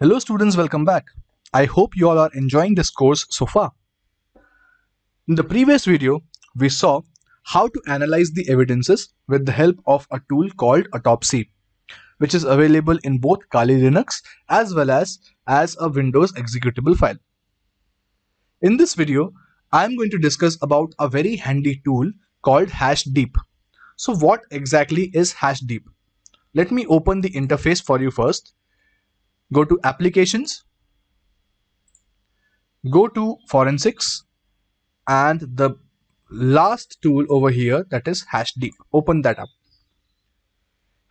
Hello students, welcome back. I hope you all are enjoying this course so far. In the previous video, we saw how to analyze the evidences with the help of a tool called Autopsy, which is available in both Kali Linux as well as as a Windows executable file. In this video, I am going to discuss about a very handy tool called HashDeep. So what exactly is HashDeep? Let me open the interface for you first go to applications, go to forensics and the last tool over here that is hashdeep. Open that up.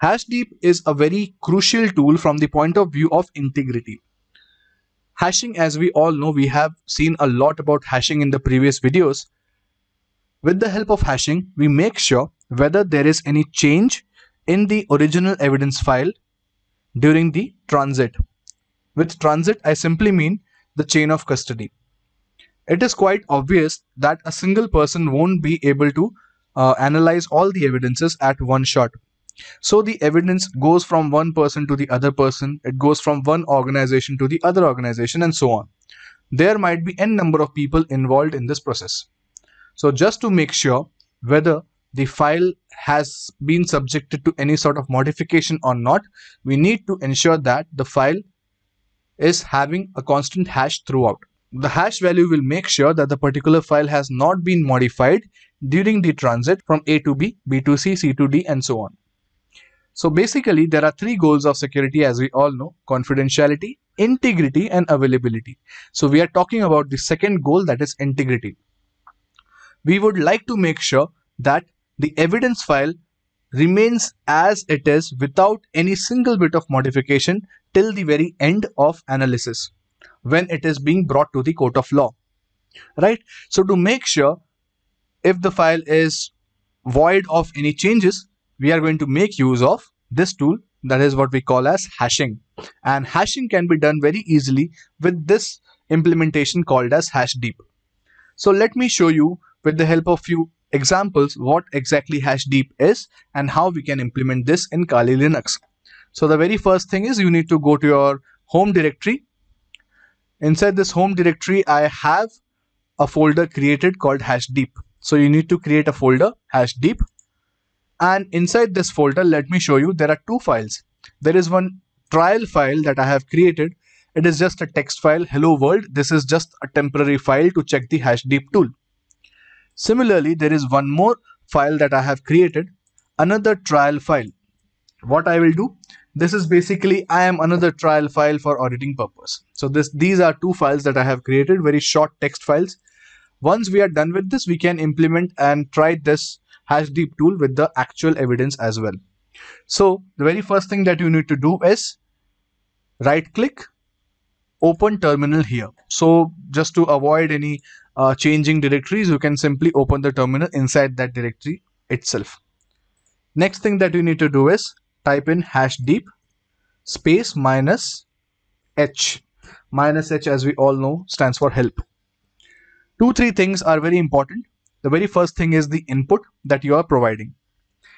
Hashdeep is a very crucial tool from the point of view of integrity. Hashing as we all know we have seen a lot about hashing in the previous videos. With the help of hashing we make sure whether there is any change in the original evidence file during the transit with transit, I simply mean the chain of custody. It is quite obvious that a single person won't be able to uh, analyze all the evidences at one shot. So the evidence goes from one person to the other person, it goes from one organization to the other organization and so on. There might be n number of people involved in this process. So just to make sure whether the file has been subjected to any sort of modification or not, we need to ensure that the file is having a constant hash throughout. The hash value will make sure that the particular file has not been modified during the transit from A to B, B to C, C to D and so on. So basically there are three goals of security as we all know, confidentiality, integrity and availability. So we are talking about the second goal that is integrity. We would like to make sure that the evidence file remains as it is without any single bit of modification till the very end of analysis when it is being brought to the court of law right so to make sure if the file is void of any changes we are going to make use of this tool that is what we call as hashing and hashing can be done very easily with this implementation called as hashdeep so let me show you with the help of few examples what exactly HashDeep is and how we can implement this in Kali Linux. So the very first thing is you need to go to your home directory. Inside this home directory, I have a folder created called HashDeep. So you need to create a folder HashDeep. And inside this folder, let me show you, there are two files. There is one trial file that I have created. It is just a text file, hello world. This is just a temporary file to check the HashDeep tool. Similarly, there is one more file that I have created, another trial file. What I will do, this is basically I am another trial file for auditing purpose. So this these are two files that I have created, very short text files. Once we are done with this, we can implement and try this HashDeep tool with the actual evidence as well. So the very first thing that you need to do is right click open terminal here. So just to avoid any uh, changing directories, you can simply open the terminal inside that directory itself. Next thing that you need to do is type in hash deep space minus h. Minus h as we all know stands for help. Two, three things are very important. The very first thing is the input that you are providing.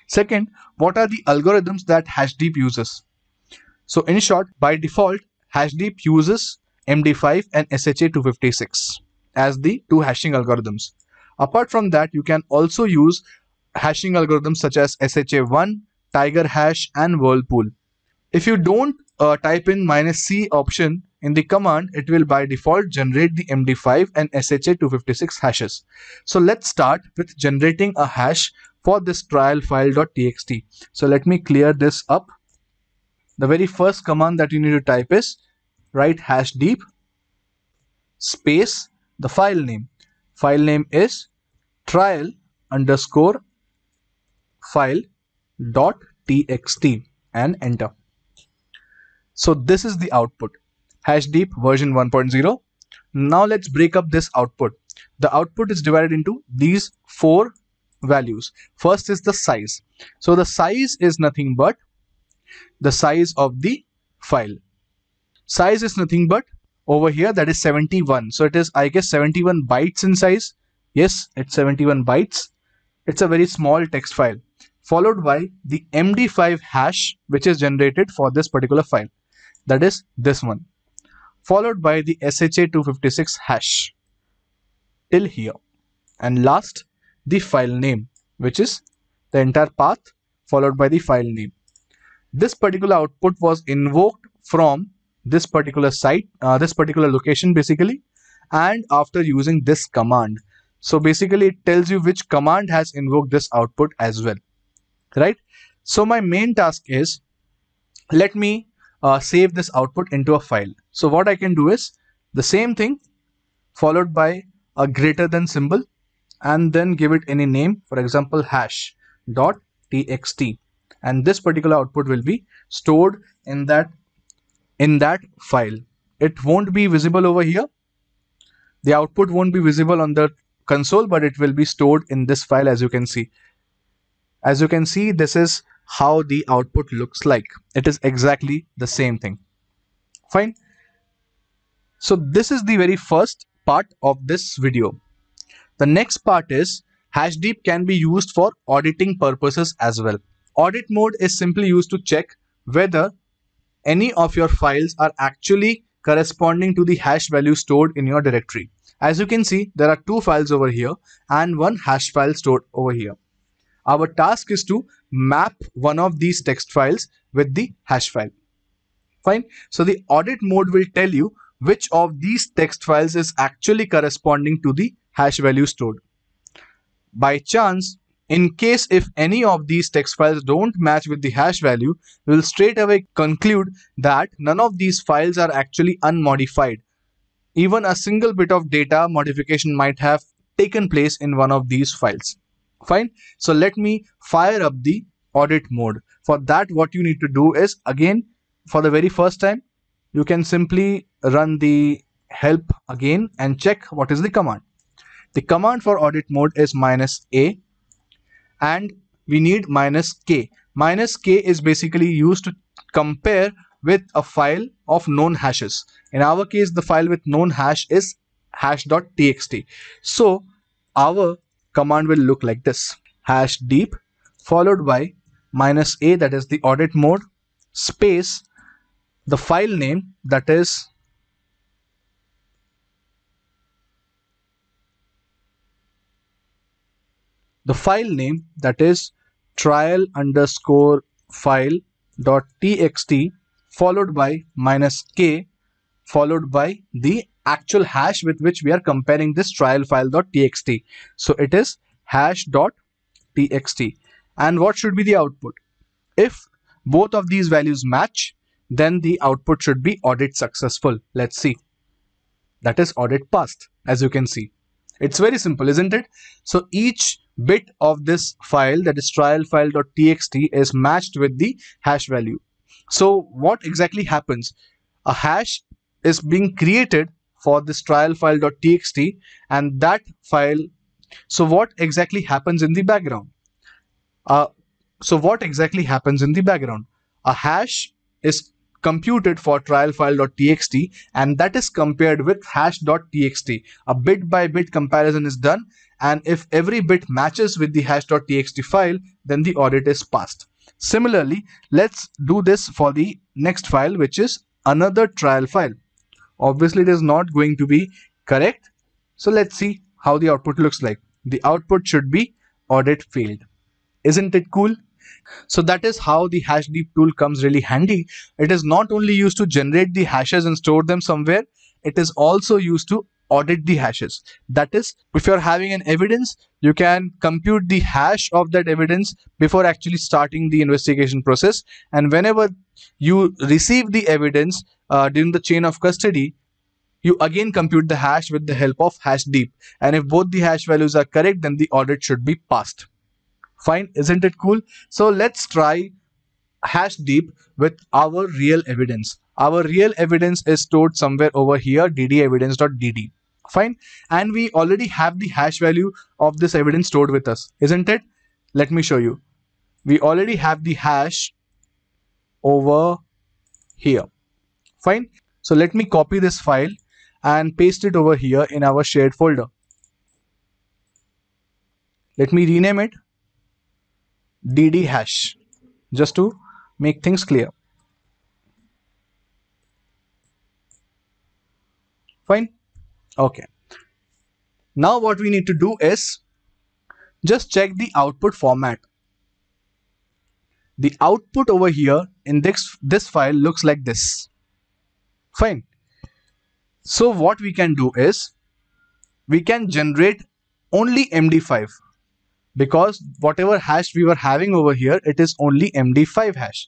Second, what are the algorithms that Hashdeep uses? So in short, by default, Hashdeep uses MD5 and SHA-256 as the two hashing algorithms. Apart from that, you can also use hashing algorithms such as SHA1, Tiger Hash and Whirlpool. If you don't uh, type in minus C option in the command, it will by default generate the MD5 and SHA256 hashes. So let's start with generating a hash for this trial file.txt. So let me clear this up. The very first command that you need to type is write hash deep space the file name file name is trial underscore file dot txt and enter so this is the output hashdeep version 1.0 now let's break up this output the output is divided into these four values first is the size so the size is nothing but the size of the file size is nothing but over here that is 71 so it is i guess 71 bytes in size yes it's 71 bytes it's a very small text file followed by the md5 hash which is generated for this particular file that is this one followed by the sha256 hash till here and last the file name which is the entire path followed by the file name this particular output was invoked from this particular site, uh, this particular location basically, and after using this command. So basically it tells you which command has invoked this output as well, right? So my main task is, let me uh, save this output into a file. So what I can do is the same thing followed by a greater than symbol and then give it any name, for example, hash dot txt and this particular output will be stored in that in that file. It won't be visible over here. The output won't be visible on the console, but it will be stored in this file as you can see. As you can see, this is how the output looks like. It is exactly the same thing. Fine. So this is the very first part of this video. The next part is Hashdeep can be used for auditing purposes as well. Audit mode is simply used to check whether any of your files are actually corresponding to the hash value stored in your directory. As you can see, there are two files over here and one hash file stored over here. Our task is to map one of these text files with the hash file. Fine. So the audit mode will tell you which of these text files is actually corresponding to the hash value stored. By chance, in case if any of these text files don't match with the hash value, we will straight away conclude that none of these files are actually unmodified. Even a single bit of data modification might have taken place in one of these files. Fine. So let me fire up the audit mode. For that, what you need to do is again, for the very first time, you can simply run the help again and check what is the command. The command for audit mode is minus A and we need minus k. Minus k is basically used to compare with a file of known hashes. In our case, the file with known hash is hash.txt. So our command will look like this hash deep followed by minus a that is the audit mode space the file name that is the file name that is trial underscore file dot txt followed by minus k followed by the actual hash with which we are comparing this trial file dot txt. So it is hash dot txt. And what should be the output? If both of these values match, then the output should be audit successful. Let's see. That is audit passed, as you can see. It's very simple, isn't it? So each bit of this file that is trial file.txt is matched with the hash value. So what exactly happens? A hash is being created for this trial file.txt and that file. So what exactly happens in the background? Uh, so what exactly happens in the background? A hash is computed for trial file.txt and that is compared with hash.txt. A bit by bit comparison is done and if every bit matches with the hash.txt file, then the audit is passed. Similarly, let's do this for the next file, which is another trial file. Obviously, it is not going to be correct. So let's see how the output looks like. The output should be audit failed. Isn't it cool? So that is how the hashdeep tool comes really handy. It is not only used to generate the hashes and store them somewhere, it is also used to audit the hashes. That is, if you're having an evidence, you can compute the hash of that evidence before actually starting the investigation process. And whenever you receive the evidence uh, during the chain of custody, you again compute the hash with the help of hashdeep. And if both the hash values are correct, then the audit should be passed. Fine, isn't it cool? So let's try hash deep with our real evidence. Our real evidence is stored somewhere over here, DD evidence.dd Fine, and we already have the hash value of this evidence stored with us, isn't it? Let me show you. We already have the hash over here. Fine, so let me copy this file and paste it over here in our shared folder. Let me rename it dd hash just to make things clear fine okay now what we need to do is just check the output format the output over here in this this file looks like this fine so what we can do is we can generate only md5 because whatever hash we were having over here, it is only MD5 hash.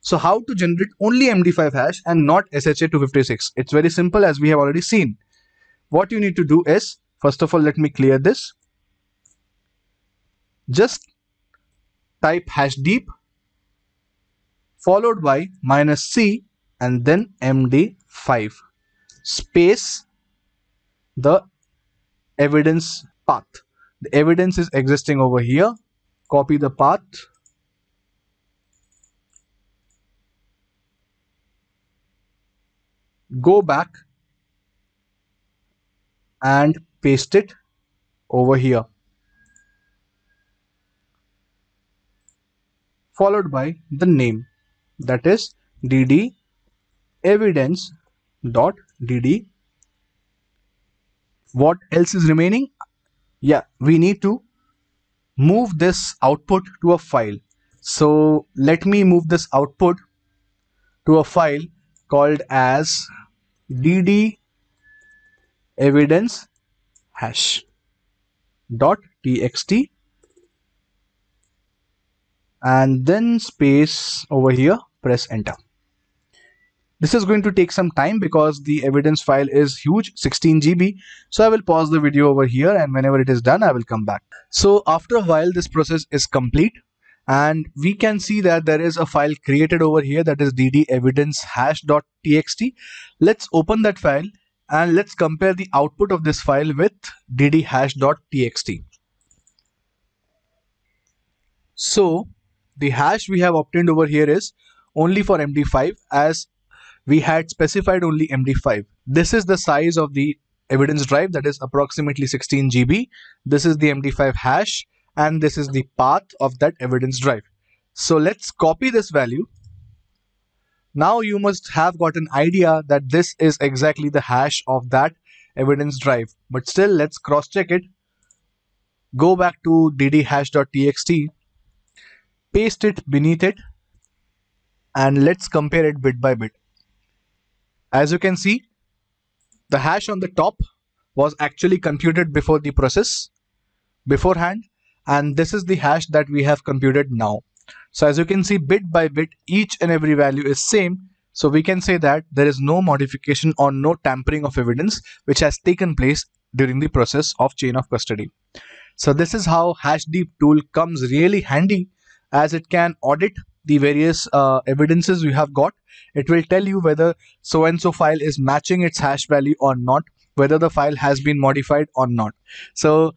So how to generate only MD5 hash and not SHA-256? It's very simple as we have already seen. What you need to do is, first of all, let me clear this. Just type hash deep followed by minus C and then MD5 space the evidence path the evidence is existing over here copy the path go back and paste it over here followed by the name that is dd evidence dot dd what else is remaining yeah we need to move this output to a file so let me move this output to a file called as dd evidence hash dot txt and then space over here press enter this is going to take some time because the evidence file is huge, 16 GB. So I will pause the video over here and whenever it is done, I will come back. So after a while, this process is complete and we can see that there is a file created over here that is dd evidence hash.txt. Let's open that file and let's compare the output of this file with dd hash.txt. So the hash we have obtained over here is only for MD5 as we had specified only MD5. This is the size of the evidence drive that is approximately 16 GB. This is the MD5 hash and this is the path of that evidence drive. So let's copy this value. Now you must have got an idea that this is exactly the hash of that evidence drive. But still let's cross check it. Go back to ddhash.txt, paste it beneath it and let's compare it bit by bit. As you can see, the hash on the top was actually computed before the process beforehand and this is the hash that we have computed now. So as you can see bit by bit each and every value is same so we can say that there is no modification or no tampering of evidence which has taken place during the process of chain of custody. So this is how HashDeep tool comes really handy as it can audit the various uh, evidences you have got. It will tell you whether so and so file is matching its hash value or not, whether the file has been modified or not. So,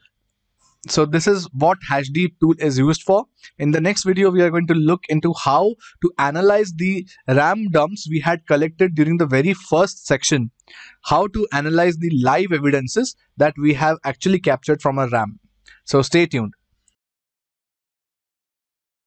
so this is what hashdeep tool is used for. In the next video, we are going to look into how to analyze the RAM dumps we had collected during the very first section. How to analyze the live evidences that we have actually captured from a RAM. So stay tuned.